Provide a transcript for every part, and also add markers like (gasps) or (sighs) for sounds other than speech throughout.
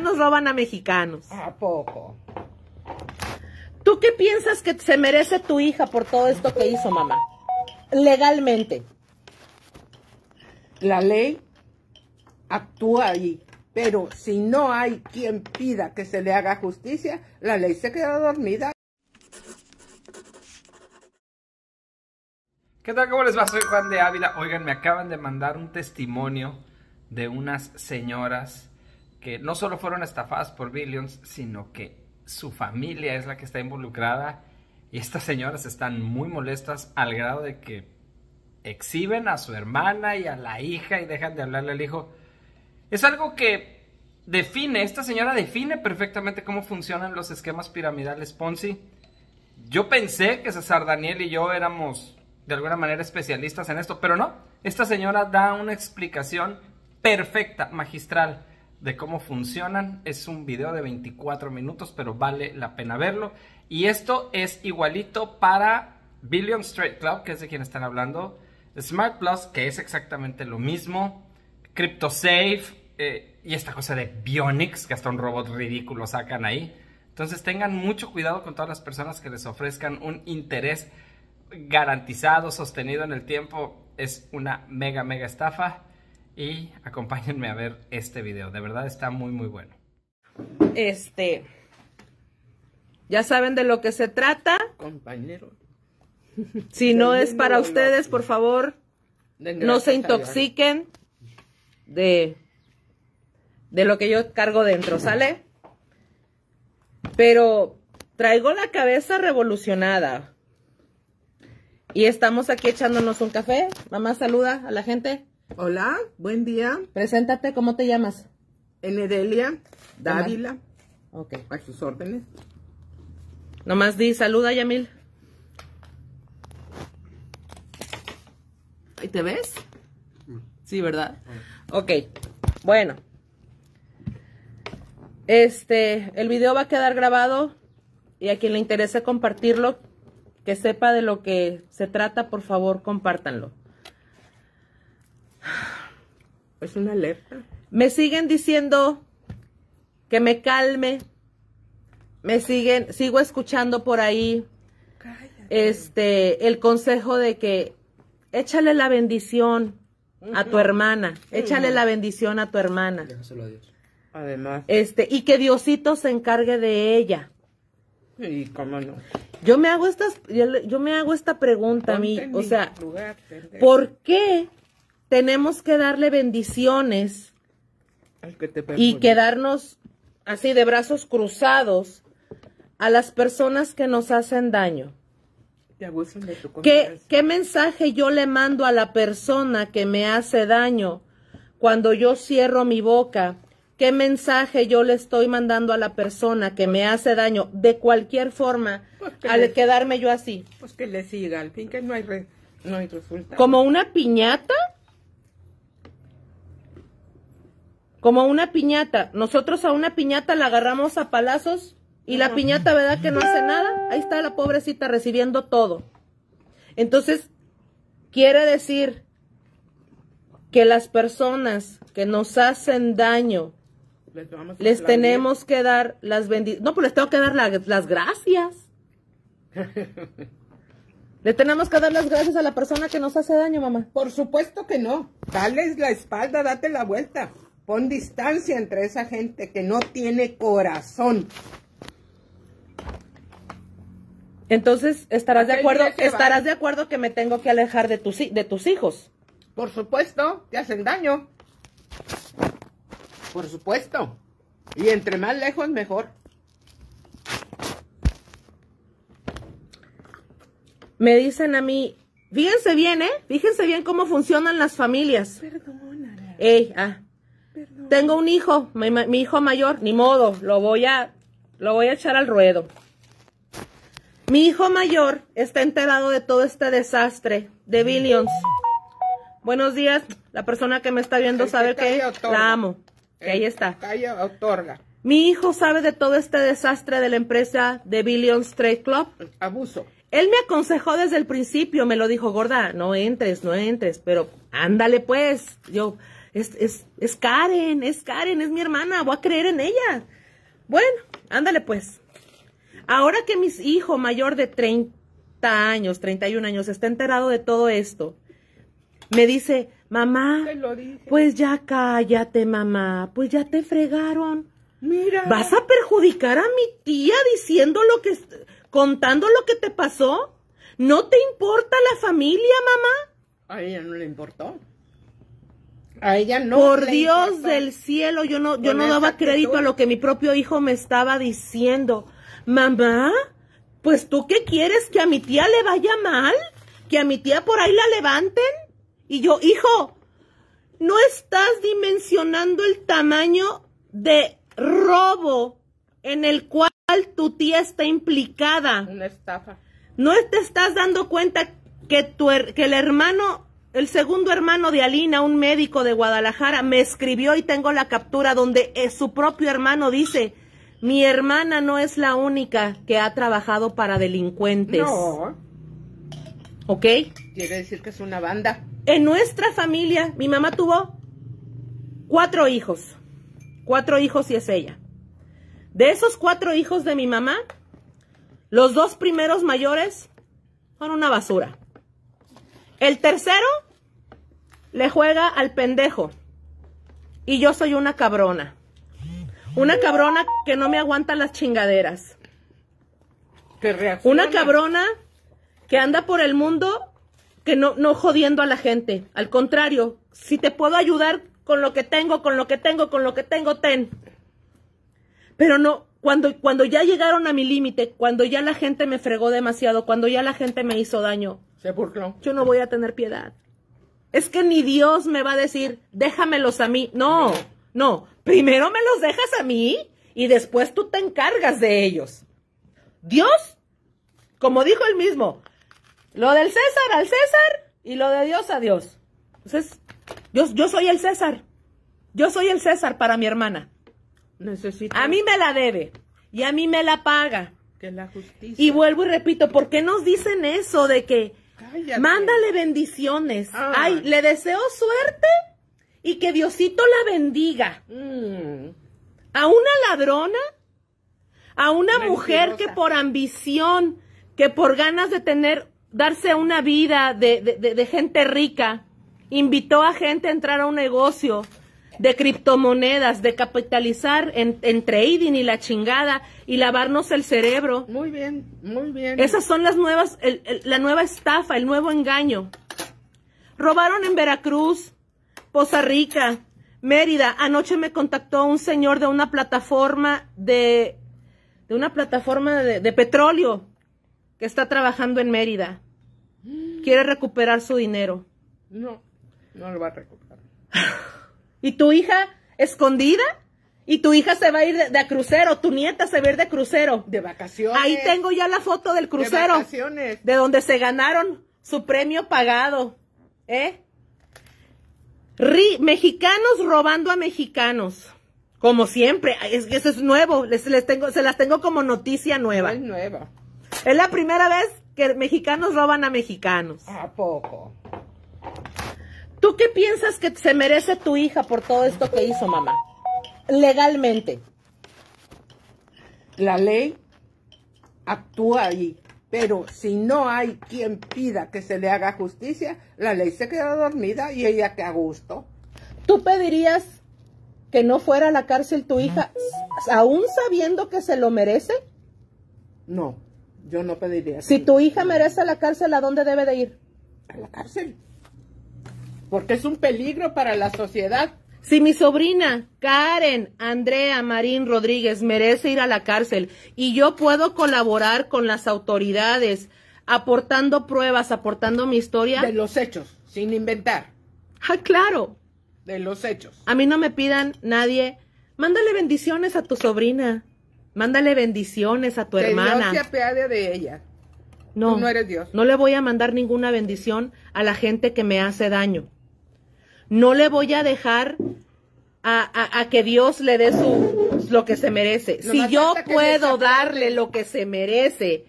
nos roban a mexicanos. ¿A poco? ¿Tú qué piensas que se merece tu hija por todo esto que hizo, mamá? Legalmente. La ley actúa ahí, pero si no hay quien pida que se le haga justicia, la ley se queda dormida. ¿Qué tal? ¿Cómo les va? Soy Juan de Ávila. Oigan, me acaban de mandar un testimonio de unas señoras que no solo fueron estafadas por Billions, sino que su familia es la que está involucrada y estas señoras están muy molestas al grado de que exhiben a su hermana y a la hija y dejan de hablarle al hijo. Es algo que define, esta señora define perfectamente cómo funcionan los esquemas piramidales Ponzi. Yo pensé que César Daniel y yo éramos de alguna manera especialistas en esto, pero no, esta señora da una explicación perfecta, magistral de cómo funcionan. Es un video de 24 minutos, pero vale la pena verlo. Y esto es igualito para Billion Straight Club, que es de quien están hablando. Smart Plus, que es exactamente lo mismo. CryptoSafe eh, y esta cosa de Bionics, que hasta un robot ridículo sacan ahí. Entonces tengan mucho cuidado con todas las personas que les ofrezcan un interés garantizado, sostenido en el tiempo. Es una mega, mega estafa y acompáñenme a ver este video. De verdad está muy, muy bueno. Este, ya saben de lo que se trata. Compañero. Si no es para ustedes, por favor, no se intoxiquen de, de lo que yo cargo dentro, ¿sale? Pero traigo la cabeza revolucionada. Y estamos aquí echándonos un café. Mamá saluda a la gente. Hola, buen día. Preséntate, ¿cómo te llamas? Enedelia Dávila. Ok. A sus órdenes. Nomás di, saluda, Yamil. ¿Ahí te ves? Mm. Sí, ¿verdad? Ah. Ok, bueno. Este, el video va a quedar grabado y a quien le interese compartirlo, que sepa de lo que se trata, por favor, compártanlo. Es una alerta. Me siguen diciendo que me calme. Me siguen, sigo escuchando por ahí este el consejo de que échale la bendición a tu hermana, échale la bendición a tu hermana. Dios. Además. Este, y que Diosito se encargue de ella. Y cómo no. Yo me hago estas, yo, me hago esta pregunta a mí, o sea, ¿por qué tenemos que darle bendiciones y quedarnos así de brazos cruzados a las personas que nos hacen daño. ¿Qué, mensaje yo le mando a la persona que me hace daño cuando yo cierro mi boca? ¿Qué mensaje yo le estoy mandando a la persona que me hace daño de cualquier forma pues al quedarme yo así? Pues que le siga, al fin que no hay resultado. ¿Como una piñata? Como una piñata. Nosotros a una piñata la agarramos a palazos y la piñata, ¿verdad? Que no hace nada. Ahí está la pobrecita recibiendo todo. Entonces, quiere decir que las personas que nos hacen daño, les, tenemos que dar las bendiciones. No, pues les tengo que dar las gracias. (laughs) Le tenemos que dar las gracias a la persona que nos hace daño, mamá. Por supuesto que no. Dale la espalda, date la vuelta. Pon distancia entre esa gente que no tiene corazón. Entonces, ¿estarás de acuerdo, estarás de acuerdo que me tengo que alejar de tus, de tus hijos? Por supuesto, te hacen daño. Por supuesto. Y entre más lejos, mejor. Me dicen a mí, fíjense bien, ¿eh? Fíjense bien cómo funcionan las familias. Ey, ah. Tengo un hijo, mi, hijo mayor, ni modo, lo voy a, lo voy a echar al ruedo. Mi hijo mayor está enterado de todo este desastre de Billions. Buenos días, la persona que me está viendo este sabe que, la amo. Que ahí este está. otorga. Mi hijo sabe de todo este desastre de la empresa de Billions Trade Club. Abuso. Él me aconsejó desde el principio, me lo dijo, gorda, no entres, no entres, pero ándale pues. Yo, es, es, es Karen, es Karen, es mi hermana, voy a creer en ella. Bueno, ándale pues. Ahora que mi hijo mayor de 30 años, 31 años, está enterado de todo esto, me dice, mamá, pues ya cállate, mamá, pues ya te fregaron. Mira. ¿Vas a perjudicar a mi tía diciendo lo que, contando lo que te pasó? ¿No te importa la familia, mamá? A ella no le importó. A ella no. Por Dios del cielo, yo no, yo no daba crédito a lo que mi propio hijo me estaba diciendo. Mamá, pues tú qué quieres que a mi tía le vaya mal, que a mi tía por ahí la levanten. Y yo, hijo, no estás dimensionando el tamaño de robo en el cual tu tía está implicada. Una estafa. No te estás dando cuenta que, tu, que el hermano el segundo hermano de Alina, un médico de Guadalajara, me escribió y tengo la captura donde su propio hermano dice, mi hermana no es la única que ha trabajado para delincuentes. No. ¿Ok? Quiere decir que es una banda. En nuestra familia, mi mamá tuvo cuatro hijos. Cuatro hijos y es ella. De esos cuatro hijos de mi mamá, los dos primeros mayores son una basura. El tercero le juega al pendejo. Y yo soy una cabrona. Una cabrona que no me aguanta las chingaderas. Una cabrona que anda por el mundo que no, no jodiendo a la gente. Al contrario, si te puedo ayudar con lo que tengo, con lo que tengo, con lo que tengo, ten. Pero no, cuando, cuando ya llegaron a mi límite, cuando ya la gente me fregó demasiado, cuando ya la gente me hizo daño, yo no voy a tener piedad. Es que ni Dios me va a decir, déjamelos a mí. No, no. Primero me los dejas a mí y después tú te encargas de ellos. Dios, como dijo él mismo, lo del César al César y lo de Dios a Dios. Entonces, yo, yo soy el César. Yo soy el César para mi hermana. A mí me la debe y a mí me la paga. Que la Y vuelvo y repito, ¿por qué nos dicen eso de que Mándale bendiciones. Ah. Ay, le deseo suerte y que Diosito la bendiga. Mm. A una ladrona, a una mujer que por ambición, que por ganas de tener, darse una vida de gente rica, invitó a gente a entrar a un negocio de criptomonedas, de capitalizar en, trading y la chingada y lavarnos el cerebro. Muy bien, muy bien. Esas son las nuevas, el, la nueva estafa, el nuevo engaño. Robaron en Veracruz, Poza Rica, Mérida. Anoche me contactó un señor de una plataforma de, de una plataforma de, de petróleo que está trabajando en Mérida. Quiere recuperar su dinero. No, no lo va a recuperar. (laughs) ¿Y tu hija escondida? Y tu hija se va a ir de, crucero, tu nieta se va a ir de crucero. De vacaciones. Ahí tengo ya la foto del crucero. De vacaciones. De donde se ganaron su premio pagado. ¿Eh? mexicanos robando a mexicanos. Como siempre, eso es nuevo, se las tengo como noticia nueva. Es nueva. Es la primera vez que mexicanos roban a mexicanos. ¿A poco? ¿Tú qué piensas que se merece tu hija por todo esto que hizo, mamá? Legalmente. La ley actúa ahí, pero si no hay quien pida que se le haga justicia, la ley se queda dormida y ella que a gusto. ¿Tú pedirías que no fuera a la cárcel tu hija, aún sabiendo que se lo merece? No, yo no pediría. Si tu hija merece la cárcel, ¿a dónde debe de ir? A la cárcel porque es un peligro para la sociedad. Si mi sobrina Karen Andrea Marín Rodríguez merece ir a la cárcel y yo puedo colaborar con las autoridades aportando pruebas, aportando mi historia. De los hechos, sin inventar. Ah, claro. De los hechos. A mí no me pidan nadie. Mándale bendiciones a tu sobrina. Mándale bendiciones a tu que hermana. Dios se apiade de ella. No, no eres Dios. No le voy a mandar ninguna bendición a la gente que me hace daño. No le voy a dejar a, que Dios le dé su, lo que se merece. si yo puedo darle lo que se merece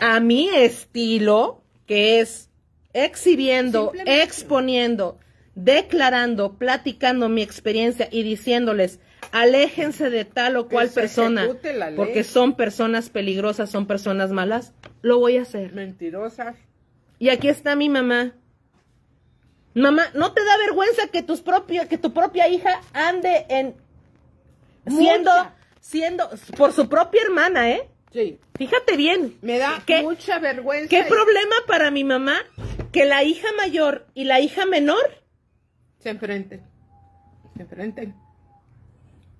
a mi estilo, que es exhibiendo, exponiendo, declarando, platicando mi experiencia y diciéndoles, aléjense de tal o cual persona, porque son personas peligrosas, son personas malas, lo voy a hacer. Mentirosas. Y aquí está mi mamá, Mamá, ¿no te da vergüenza que tus que tu propia hija ande en siendo, siendo por su propia hermana, eh? Sí. Fíjate bien. Me da mucha vergüenza. ¿Qué problema para mi mamá que la hija mayor y la hija menor se enfrenten? Se enfrenten.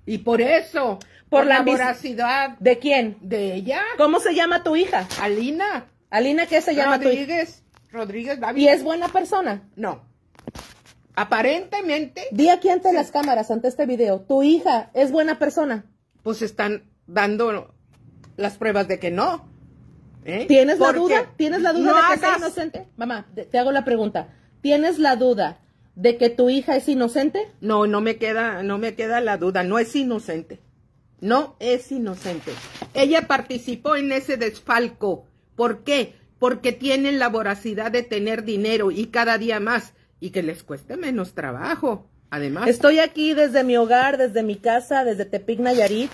Y por eso, por, la, voracidad. ¿De quién? De ella. ¿Cómo se llama tu hija? Alina. Alina, ¿qué se llama Rodríguez, tu Rodríguez David. ¿Y es buena persona? No aparentemente... Di aquí ante las cámaras, ante este video, tu hija es buena persona. Pues están dando las pruebas de que no. ¿eh? ¿Tienes la duda? ¿Tienes la duda de que es inocente? Mamá, te hago la pregunta. ¿Tienes la duda de que tu hija es inocente? No, no me queda, no me queda la duda. No es inocente. No es inocente. Ella participó en ese desfalco. ¿Por qué? Porque tienen la voracidad de tener dinero y cada día más y que les cueste menos trabajo. Además. Estoy aquí desde mi hogar, desde mi casa, desde Tepic Nayarit,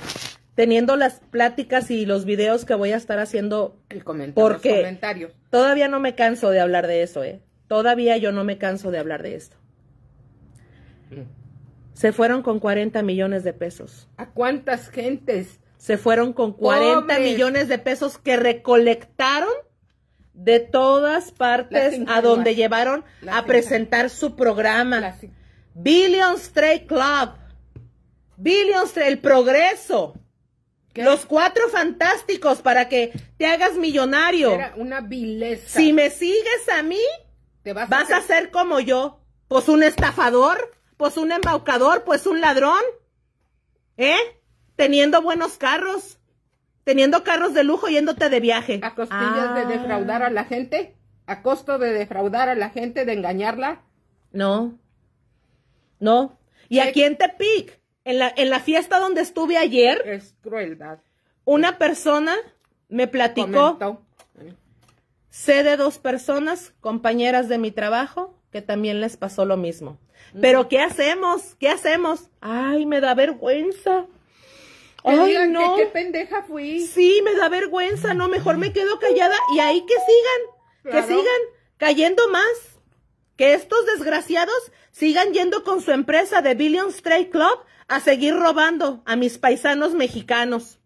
teniendo las pláticas y los videos que voy a estar haciendo. El comentario, porque Todavía no me canso de hablar de eso, ¿eh? Todavía yo no me canso de hablar de esto. Mm. Se fueron con 40 millones de pesos. ¿A cuántas gentes? Se fueron con 40 millones de pesos que recolectaron de todas partes a donde llevaron a presentar su programa. Billions Straight Club. Billions, el progreso. Los cuatro fantásticos para que te hagas millonario. Era una vileza. Si me sigues a mí, vas, a ser como yo. Pues un estafador, pues un embaucador, pues un ladrón. ¿Eh? Teniendo buenos carros teniendo carros de lujo yéndote de viaje. A costillas de ah. defraudar a la gente, a costo de defraudar a la gente, de engañarla. No, no. Y a aquí en Tepic, en la, en la fiesta donde estuve ayer. Es crueldad. Una persona me platicó. Sé de dos personas, compañeras de mi trabajo, que también les pasó lo mismo. Pero ¿qué hacemos? ¿Qué hacemos? Ay, me da vergüenza. Ay, no. qué pendeja fui. Sí, me da vergüenza, no, mejor me quedo callada y ahí que sigan, que sigan cayendo más. Que estos desgraciados sigan yendo con su empresa de Billion Stray Club a seguir robando a mis paisanos mexicanos.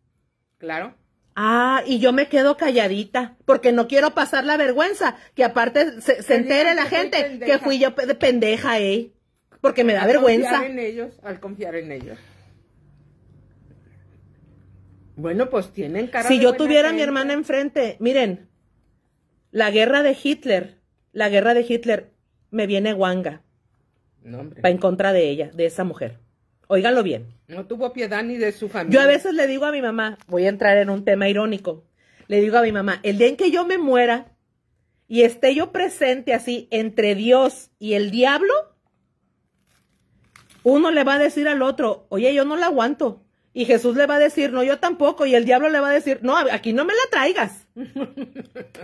Claro. Ah, y yo me quedo calladita, porque no quiero pasar la vergüenza, que aparte se, entere la gente que fui yo de pendeja, eh, porque me da vergüenza. Confiar en ellos, al confiar en ellos. Bueno, pues tienen cara Si yo tuviera a mi hermana enfrente, miren, la guerra de Hitler, la guerra de Hitler, me viene guanga No, va en contra de ella, de esa mujer. Óiganlo bien. No tuvo piedad ni de su familia. Yo a veces le digo a mi mamá, voy a entrar en un tema irónico, le digo a mi mamá, el día en que yo me muera y esté yo presente así entre Dios y el diablo, uno le va a decir al otro, oye, yo no la aguanto. Y Jesús le va a decir, no, yo tampoco. Y el diablo le va a decir, no, aquí no me la traigas.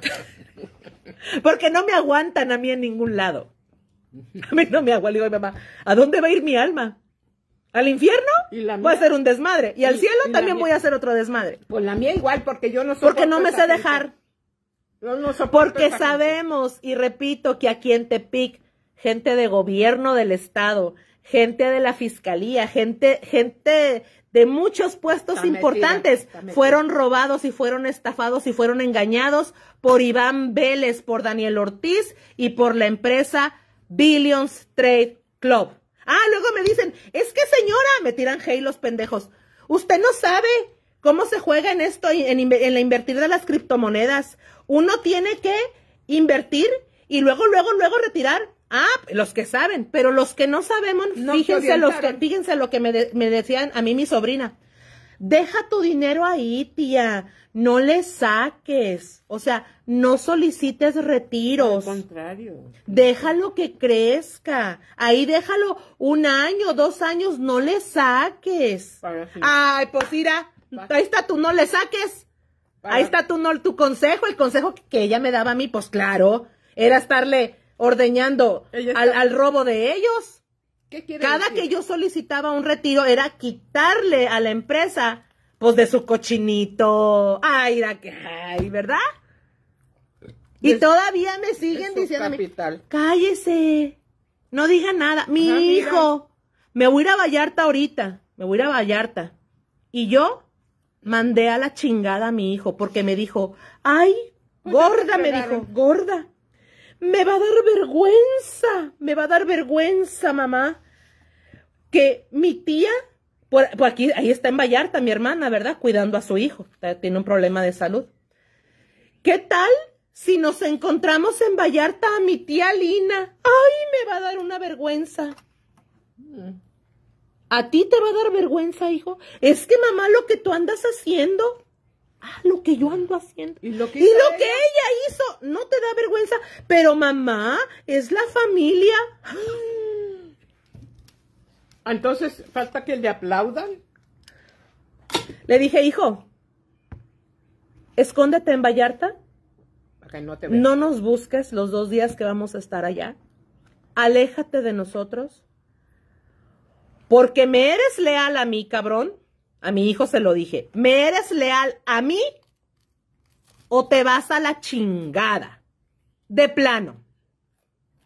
(laughs) Porque no me aguantan a mí en ningún lado. A mí no me aguantan. digo, mamá, ¿a dónde va a ir mi alma? ¿Al infierno? ¿Y voy a hacer un desmadre. Y, al cielo también voy a hacer otro desmadre. Pues la mía igual, porque yo no soy. Porque no me sé dejar. No, porque sabemos, y repito, que aquí en Tepic, gente de gobierno del Estado, gente de la fiscalía, gente, gente de muchos puestos importantes fueron robados y fueron estafados y fueron engañados por Iván Vélez, por Daniel Ortiz y por la empresa Billions Trade Club. Ah, luego me dicen, es que señora, me tiran hey los pendejos. Usted no sabe cómo se juega en esto, en, en la invertir de las criptomonedas. Uno tiene que invertir y luego, luego, luego retirar. Ah, los que saben, pero los que no sabemos, fíjense, los que, fíjense lo que me, decían a mí mi sobrina. Deja tu dinero ahí, tía. No le saques. O sea, no solicites retiros. Al contrario. Déjalo que crezca. Ahí déjalo un año, dos años. No le saques. Ay, pues mira, ahí está tú, no le saques. Ahí está tu, no, tu consejo, el consejo que ella me daba a mí, pues claro, era estarle ordeñando al, robo de ellos. Cada que yo solicitaba un retiro era quitarle a la empresa, pues, de su cochinito. Ay, la que ¿verdad? Y todavía me siguen diciendo, cállese, no diga nada. Mi hijo, me voy a ir a Vallarta ahorita, me voy a ir a Vallarta. Y yo mandé a la chingada a mi hijo porque me dijo, ay, pues gorda, me dijo, gorda, me va a dar vergüenza, me va a dar vergüenza, mamá, que mi tía, por, aquí, ahí está en Vallarta mi hermana, ¿verdad? Cuidando a su hijo, tiene un problema de salud. ¿Qué tal si nos encontramos en Vallarta a mi tía Lina? ¡Ay, me va a dar una vergüenza! ¿A ti te va a dar vergüenza, hijo? Es que, mamá, lo que tú andas haciendo que yo ando haciendo. Y lo que, ella? hizo, no te da vergüenza. Pero mamá, es la familia. (gasps) Entonces, falta que le aplaudan. Le dije, hijo, escóndete en Vallarta. no, no nos busques los dos días que vamos a estar allá. Aléjate de nosotros. Porque me eres leal a mí, cabrón. A mi hijo se lo dije. Me eres leal a mí o te vas a la chingada. De plano.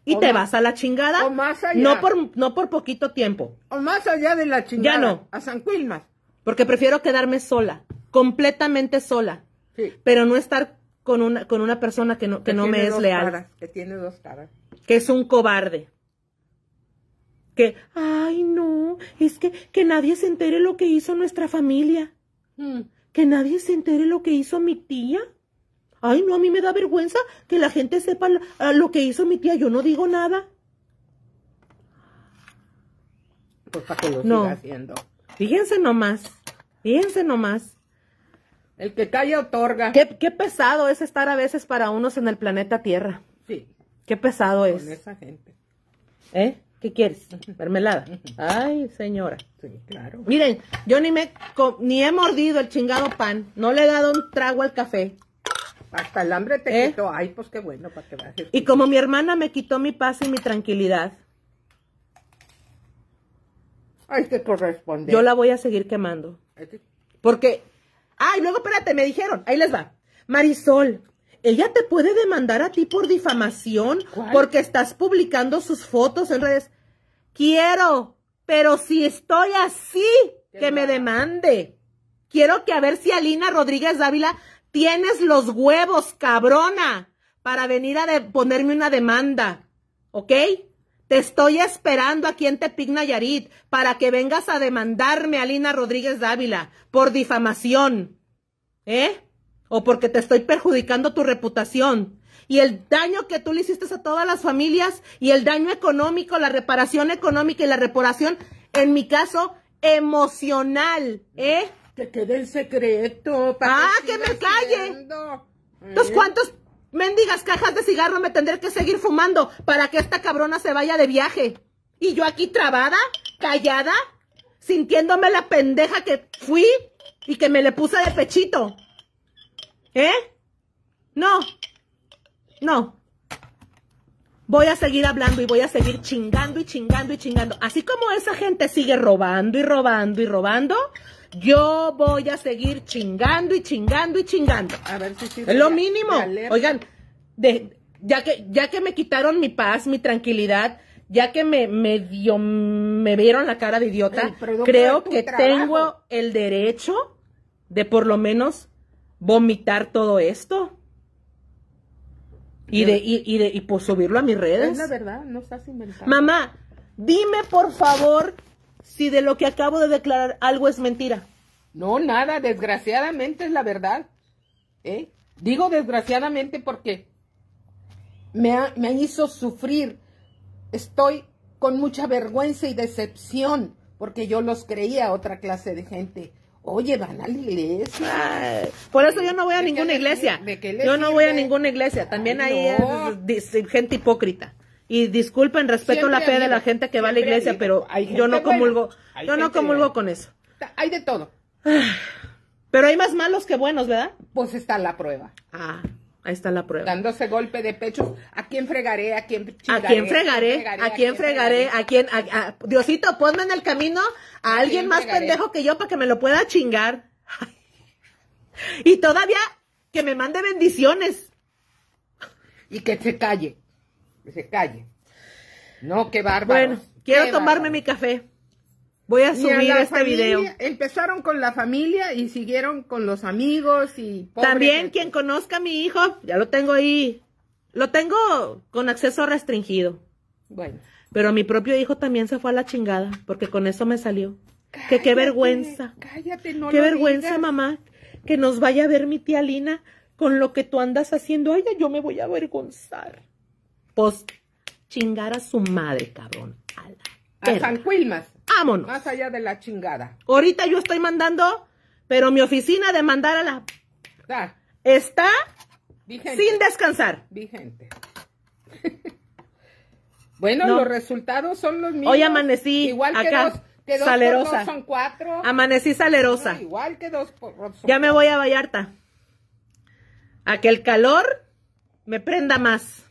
Y te vas a la chingada. más No por, no por poquito tiempo. O más allá de la chingada. Ya no. A San Porque prefiero quedarme sola. Completamente sola. Pero no estar con una, con una persona que no, que, no me es leal. que tiene dos caras. Que es un cobarde. Que, ay, no. Es que, que nadie se entere lo que hizo nuestra familia. Hmm. Que nadie se entere lo que hizo mi tía. Ay, no, a mí me da vergüenza que la gente sepa lo que hizo mi tía. Yo no digo nada. Pues para que lo no. siga haciendo. Fíjense nomás. Fíjense nomás. El que calla otorga. Qué, pesado es estar a veces para unos en el planeta Tierra. Sí. Qué pesado es. Con esa gente. ¿Eh? ¿Qué quieres? Mermelada. Ay, señora. Sí, claro. Miren, yo ni me ni he mordido el chingado pan. No le he dado un trago al café. Hasta el hambre te ¿Eh? quitó. Ay, pues qué bueno, para que Y como mi hermana me quitó mi paz y mi tranquilidad. Ahí te corresponde. Yo la voy a seguir quemando. Porque, ay, luego espérate, me dijeron, ahí les va. Marisol, ella te puede demandar a ti por difamación porque estás publicando sus fotos en redes. Quiero, pero si estoy así, que me demande. Quiero que a ver si Alina Rodríguez Dávila Tienes los huevos, cabrona, para venir a ponerme una demanda, ¿ok? Te estoy esperando aquí en Tepic Nayarit para que vengas a demandarme a Lina Rodríguez Dávila por difamación, ¿eh? O porque te estoy perjudicando tu reputación. Y el daño que tú le hiciste a todas las familias y el daño económico, la reparación económica y la reparación, en mi caso, emocional, ¿eh? Que quede en secreto. Para ah, que, me calle! ¿Entonces ¿Eh? cuantos... mendigas cajas de cigarro me tendré que seguir fumando para que esta cabrona se vaya de viaje? ¿Y yo aquí trabada, callada, sintiéndome la pendeja que fui y que me le puse de pechito? ¿Eh? No. No. Voy a seguir hablando y voy a seguir chingando y chingando y chingando. Así como esa gente sigue robando y robando y robando, yo voy a seguir chingando y chingando y chingando. A ver si Es lo mínimo. Oigan, ya, que, ya que me quitaron mi paz, mi tranquilidad, ya que me, me, me vieron la cara de idiota, creo que tengo el derecho de por lo menos vomitar todo esto. Y de, y, y pues subirlo a mis redes. Es la verdad, no estás inventando. Mamá, dime por favor si de lo que acabo de declarar algo es mentira? No, nada, desgraciadamente es la verdad. ¿eh? Digo desgraciadamente porque me, ha, hizo sufrir. Estoy con mucha vergüenza y decepción porque yo los creía otra clase de gente. Oye, van a la iglesia. por eso yo no voy a ninguna iglesia. yo no voy a ninguna iglesia. También hay gente hipócrita. Y disculpen, respeto la fe de la gente que va a la iglesia, pero yo no comulgo, yo no comulgo con eso. Hay de todo. (sighs) Pero hay más malos que buenos, ¿verdad? Pues está la prueba. Ah, ahí está la prueba. Dándose golpe de pecho. ¿A quién fregaré? ¿A quién chingaré? ¿A quién fregaré? ¿A quién fregaré? ¿A quién? Diosito, ponme en el camino a, alguien más pendejo que yo para que me lo pueda chingar. (laughs) y todavía que me mande bendiciones. Y que se calle se calle. No, qué bárbaro. Bueno, quiero tomarme mi café. Voy a subir este video. Empezaron con la familia y siguieron con los amigos y... También quien conozca a mi hijo, ya lo tengo ahí. Lo tengo con acceso restringido. Bueno. Pero mi propio hijo también se fue a la chingada, porque con eso me salió. que qué vergüenza. Cállate, no Qué vergüenza, mamá, que nos vaya a ver mi tía Lina con lo que tú andas haciendo. Ay, yo me voy a avergonzar. Pues chingar a su madre, cabrón. A, San Más allá de la chingada. Ahorita yo estoy mandando, pero mi oficina de mandar a la... Ah. Está sin descansar. Vigente. (laughs) bueno, los resultados son los mismos. Hoy amanecí Igual Que salerosa. son cuatro. Amanecí salerosa. igual que dos Ya me voy a Vallarta. A que el calor me prenda más.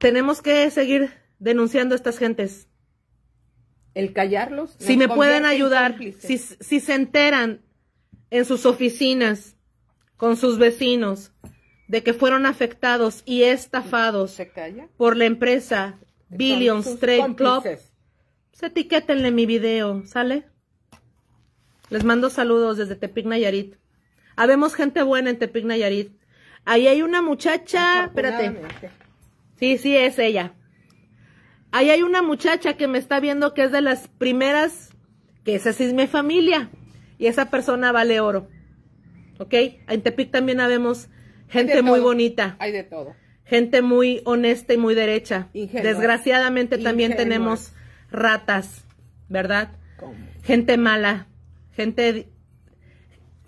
tenemos que seguir denunciando a estas gentes. El callarlos. Si me pueden ayudar, si, si se enteran en sus oficinas, con sus vecinos, de que fueron afectados y estafados por la empresa Billions Trade Club, pues etiquétenle mi video, ¿sale? Les mando saludos desde Tepic Nayarit. Habemos gente buena en Tepic Nayarit. Ahí hay una muchacha, espérate. Sí, sí, es ella. Ahí hay una muchacha que me está viendo que es de las primeras, que esa así mi familia. Y esa persona vale oro. ¿Ok? En Tepic también habemos gente muy bonita. Hay de todo. Gente muy honesta y muy derecha. Desgraciadamente también tenemos ratas, ¿verdad? Gente mala, gente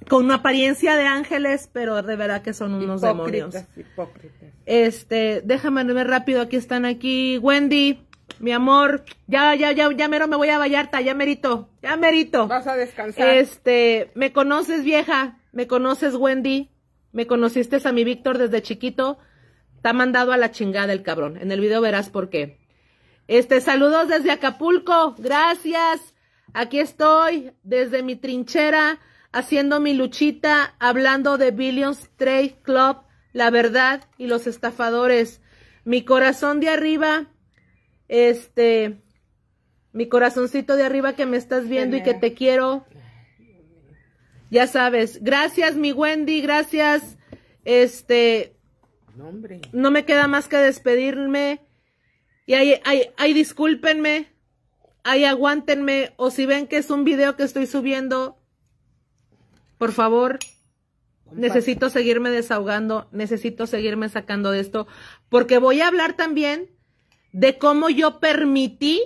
con una apariencia de ángeles, pero de verdad que son unos demonios. Hipócritas. Este, déjame ver rápido, aquí están aquí. Wendy, mi amor, ya, ya, ya, ya mero me voy a Vallarta, ya merito, ya merito. Vas a descansar. Este, me conoces vieja, me conoces Wendy, me conociste a mi Víctor desde chiquito, está mandado a la chingada el cabrón. En el video verás por qué. Este, saludos desde Acapulco, gracias. Aquí estoy, desde mi trinchera haciendo mi luchita, hablando de Billions Trade Club, la verdad y los estafadores. Mi corazón de arriba, este, mi corazoncito de arriba que me estás viendo y que te quiero. Ya sabes, gracias mi Wendy, gracias. Este, no me queda más que despedirme. Y ahí, ahí, ahí discúlpenme, ahí aguántenme, o si ven que es un video que estoy subiendo, por favor, necesito seguirme desahogando, necesito seguirme sacando de esto, porque voy a hablar también de cómo yo permití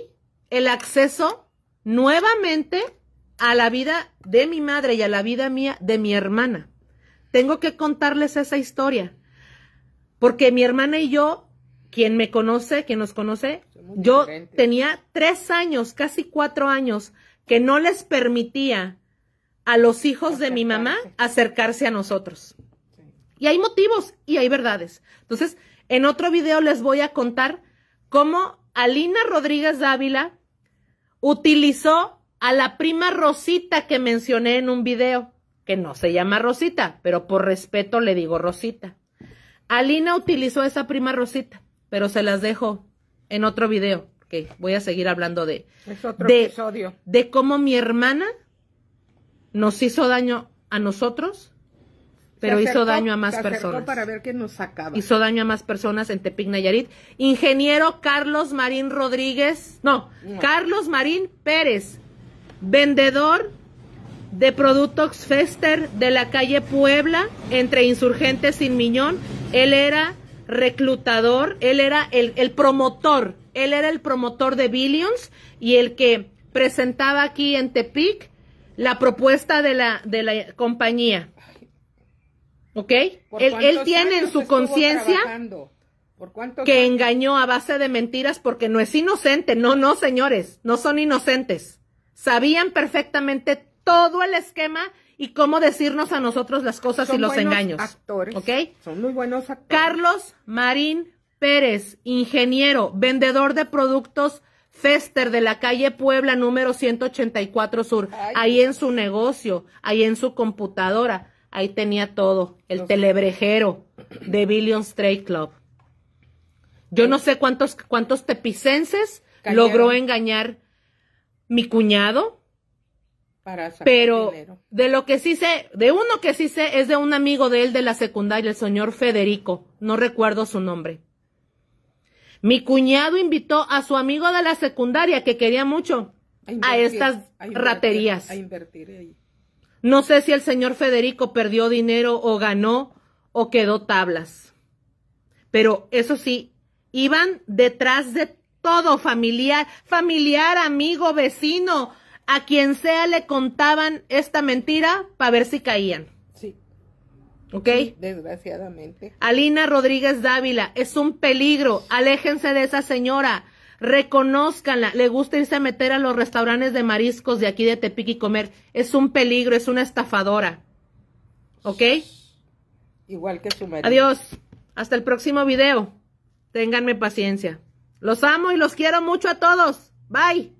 el acceso nuevamente a la vida de mi madre y a la vida mía de mi hermana. Tengo que contarles esa historia, porque mi hermana y yo, quien me conoce, quien nos conoce, yo tenía tres años, casi cuatro años, que no les permitía a los hijos de mi mamá acercarse a nosotros. Y hay motivos y hay verdades. Entonces, en otro video les voy a contar cómo Alina Rodríguez Dávila utilizó a la prima Rosita que mencioné en un video, que no se llama Rosita, pero por respeto le digo Rosita. Alina utilizó a esa prima Rosita, pero se las dejo en otro video, que voy a seguir hablando de... De cómo mi hermana nos hizo daño a nosotros, pero hizo daño a más personas. Para ver nos Hizo daño a más personas en Tepic Nayarit. Ingeniero Carlos Marín Rodríguez, no, Carlos Marín Pérez, vendedor de productos Fester de la calle Puebla, entre insurgentes sin miñón. Él era reclutador, él era el, el promotor, él era el promotor de Billions y el que presentaba aquí en Tepic la propuesta de la, de la compañía. ¿Ok? Él, tiene en su conciencia que engañó a base de mentiras porque no es inocente. No, no, señores, no son inocentes. Sabían perfectamente todo el esquema y cómo decirnos a nosotros las cosas y los engaños. Actores. ¿Ok? Son muy buenos actores. Carlos Marín Pérez, ingeniero, vendedor de productos Fester de la calle Puebla número 184 Sur, ahí en su negocio, ahí en su computadora, ahí tenía todo, el telebrejero de Billion Straight Club. Yo no sé cuántos, cuántos tepicenses logró engañar mi cuñado, pero de lo que sí sé, de uno que sí sé es de un amigo de él de la secundaria, el señor Federico, no recuerdo su nombre. Mi cuñado invitó a su amigo de la secundaria que quería mucho a, estas raterías. No sé si el señor Federico perdió dinero o ganó o quedó tablas. Pero eso sí, iban detrás de todo familiar, familiar, amigo, vecino, a quien sea le contaban esta mentira para ver si caían. ¿Ok? Desgraciadamente. Alina Rodríguez Dávila, es un peligro. Aléjense de esa señora. Reconózcanla. Le gusta irse a meter a los restaurantes de mariscos de aquí de Tepic y comer. Es un peligro, es una estafadora. ¿Ok? Igual que su marido. Adiós. Hasta el próximo video. Ténganme paciencia. Los amo y los quiero mucho a todos. Bye.